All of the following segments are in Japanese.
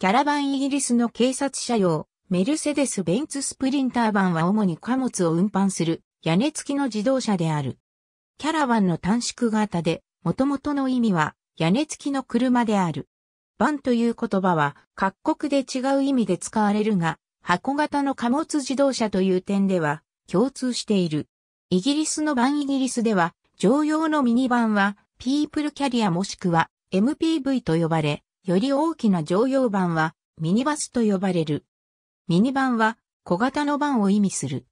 キャラバンイギリスの警察車用、メルセデス・ベンツスプリンター版は主に貨物を運搬する屋根付きの自動車である。キャラバンの短縮型で、元々の意味は屋根付きの車である。バンという言葉は各国で違う意味で使われるが、箱型の貨物自動車という点では共通している。イギリスのバンイギリスでは、乗用のミニバンは、ピープルキャリアもしくは MPV と呼ばれ、より大きな乗用版はミニバスと呼ばれる。ミニバンは小型のバンを意味する。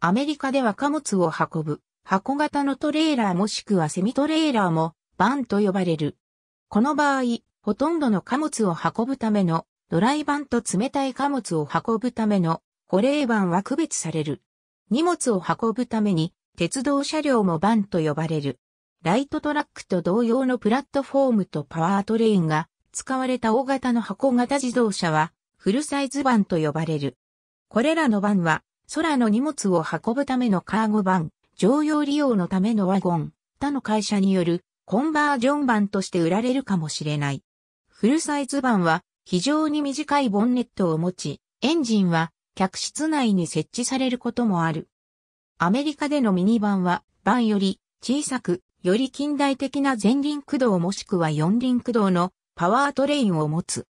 アメリカでは貨物を運ぶ箱型のトレーラーもしくはセミトレーラーもバンと呼ばれる。この場合、ほとんどの貨物を運ぶためのドライバンと冷たい貨物を運ぶための保冷板は区別される。荷物を運ぶために鉄道車両もバンと呼ばれる。ライトトラックと同様のプラットフォームとパワートレインが使われた大型の箱型自動車は、フルサイズバンと呼ばれる。これらのバンは、空の荷物を運ぶためのカーゴバン、常用利用のためのワゴン、他の会社によるコンバージョンバンとして売られるかもしれない。フルサイズバンは非常に短いボンネットを持ち、エンジンは客室内に設置されることもある。アメリカでのミニバンは、バンより小さく、より近代的な前輪駆動もしくは四輪駆動のパワートレインを持つ。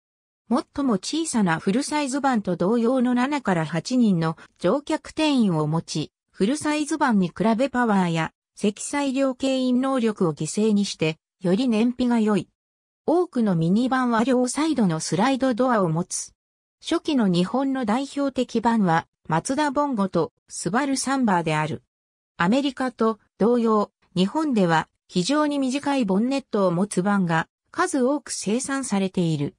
最も小さなフルサイズ版と同様の7から8人の乗客定員を持ち、フルサイズ版に比べパワーや積載量軽員能力を犠牲にして、より燃費が良い。多くのミニ版は両サイドのスライドドアを持つ。初期の日本の代表的版は、マツダボンゴとスバルサンバーである。アメリカと同様、日本では非常に短いボンネットを持つ版が数多く生産されている。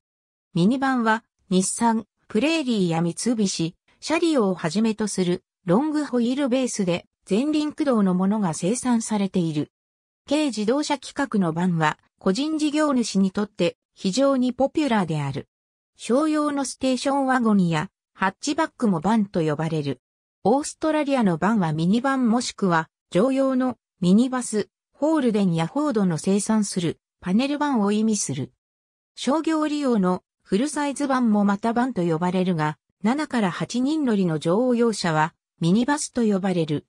ミニバンは、日産、プレーリーや三菱、シャリオをはじめとするロングホイールベースで前輪駆動のものが生産されている。軽自動車規格のバンは個人事業主にとって非常にポピュラーである。商用のステーションワゴンやハッチバックもバンと呼ばれる。オーストラリアのバンはミニバンもしくは常用のミニバス、ホールデンやフォードの生産するパネル版を意味する。商業利用のフルサイズ版もまた版と呼ばれるが、7から8人乗りの乗用用車はミニバスと呼ばれる。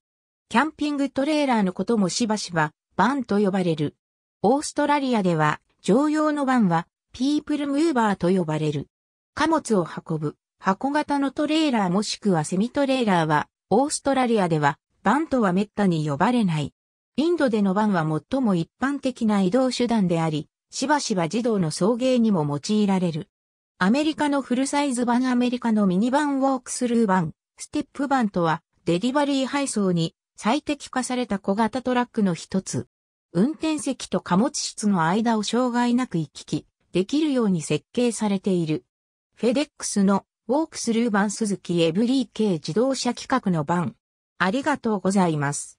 キャンピングトレーラーのこともしばしばバンと呼ばれる。オーストラリアでは乗用のバンはピープルムーバーと呼ばれる。貨物を運ぶ箱型のトレーラーもしくはセミトレーラーはオーストラリアではバンとは滅多に呼ばれない。インドでのバンは最も一般的な移動手段であり、しばしば児童の送迎にも用いられる。アメリカのフルサイズ版アメリカのミニバンウォークスルーン、ステップ版とは、デリバリー配送に最適化された小型トラックの一つ。運転席と貨物室の間を障害なく行き来、できるように設計されている。フェデックスのウォークスルーバス鈴木エブリー系自動車企画のン。ありがとうございます。